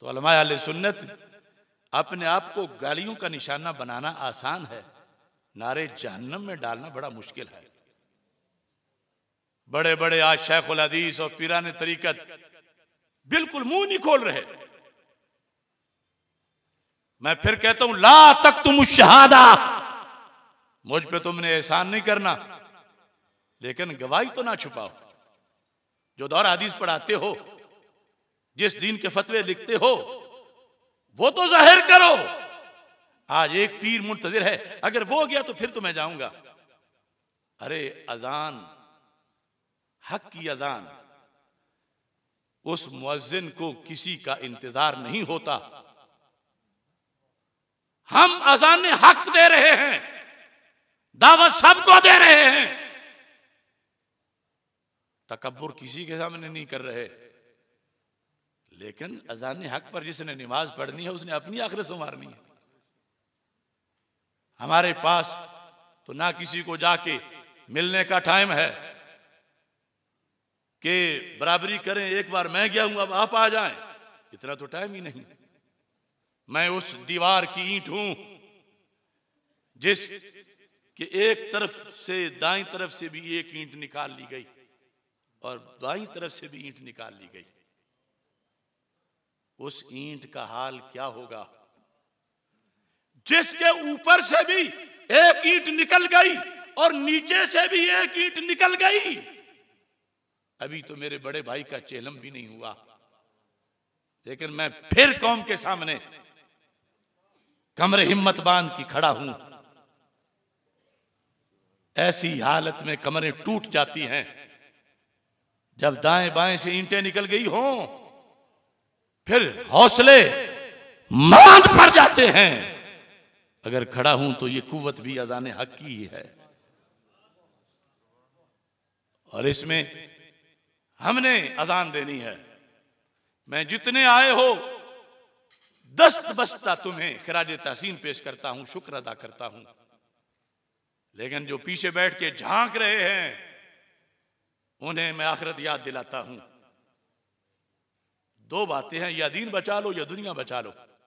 तो सुन्नत अपने आप को गालियों का निशाना बनाना आसान है नारे जहन्नम में डालना बड़ा मुश्किल है बड़े बड़े आज शेखुल उदीस और पीराने तरीकत बिल्कुल मुंह नहीं खोल रहे मैं फिर कहता हूं ला तक तुम शहादा मुझ पे तुमने एहसान नहीं करना लेकिन गवाही तो ना छुपाओ जो दौर आदीस पढ़ाते हो जिस दिन के फतवे लिखते हो वो तो जाहिर करो आज एक पीर मुंतजिर है अगर वो गया तो फिर तो मैं जाऊंगा अरे अजान हक की अजान उस मुअज्जिन को किसी का इंतजार नहीं होता हम अजान हक दे रहे हैं दावत सबको दे रहे हैं तकबर किसी के सामने नहीं कर रहे लेकिन अजान हक पर जिसने नमाज पढ़नी है उसने अपनी आखिर संवारनी है हमारे पास तो ना किसी को जाके मिलने का टाइम है कि बराबरी करें एक बार मैं गया हूं अब आप आ जाएं इतना तो टाइम ही नहीं मैं उस दीवार की ईंट हूं जिस कि एक तरफ से दाई तरफ से भी एक ईंट निकाल ली गई और बाई तरफ से भी ईंट निकाल ली गई उस ईंट का हाल क्या होगा जिसके ऊपर से भी एक ईंट निकल गई और नीचे से भी एक ईंट निकल गई अभी तो मेरे बड़े भाई का चेलम भी नहीं हुआ लेकिन मैं फिर कौम के सामने कमरे हिम्मत बांध की खड़ा हूं ऐसी हालत में कमरे टूट जाती हैं जब दाएं बाएं से ईंटें निकल गई हों फिर हौसले मांद पड़ जाते हैं अगर खड़ा हूं तो ये कुवत भी अजान हक की ही है और इसमें हमने अजान देनी है मैं जितने आए हो दस्त बस्ता तुम्हें खराज तहसीन पेश करता हूं शुक्र अदा करता हूं लेकिन जो पीछे बैठ के झांक रहे हैं उन्हें मैं आखिरत याद दिलाता हूं दो बातें हैं या दीन बचा लो या दुनिया बचा लो